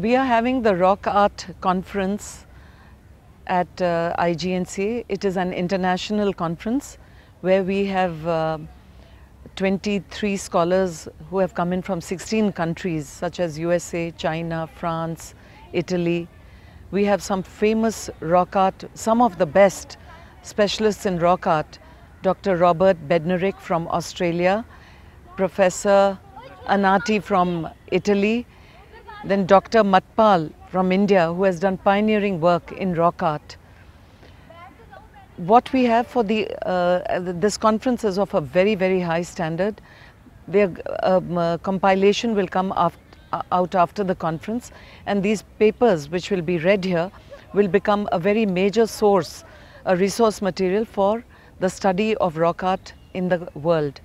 We are having the Rock Art Conference at uh, It is an international conference where we have uh, 23 scholars who have come in from 16 countries such as USA, China, France, Italy. We have some famous rock art, some of the best specialists in rock art, Dr. Robert Bednarik from Australia, Professor Anati from Italy, then Dr. Matpal from India, who has done pioneering work in rock art. What we have for the, uh, this conference is of a very, very high standard. Their um, uh, compilation will come after, out after the conference and these papers which will be read here will become a very major source, a resource material for the study of rock art in the world.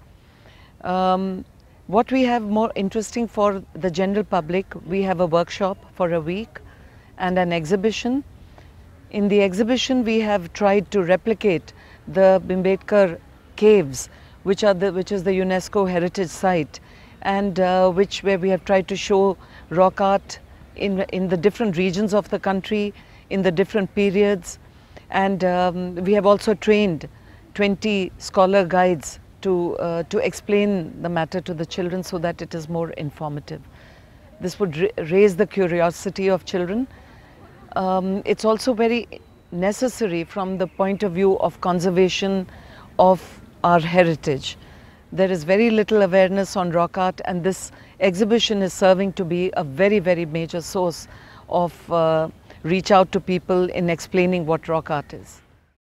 Um, what we have more interesting for the general public, we have a workshop for a week and an exhibition. In the exhibition, we have tried to replicate the Bimbetkar caves, which are the which is the UNESCO heritage site, and uh, which where we have tried to show rock art in in the different regions of the country, in the different periods, and um, we have also trained 20 scholar guides to, uh, to explain the matter to the children so that it is more informative. This would raise the curiosity of children. Um, it's also very necessary from the point of view of conservation of our heritage. There is very little awareness on rock art and this exhibition is serving to be a very, very major source of uh, reach out to people in explaining what rock art is.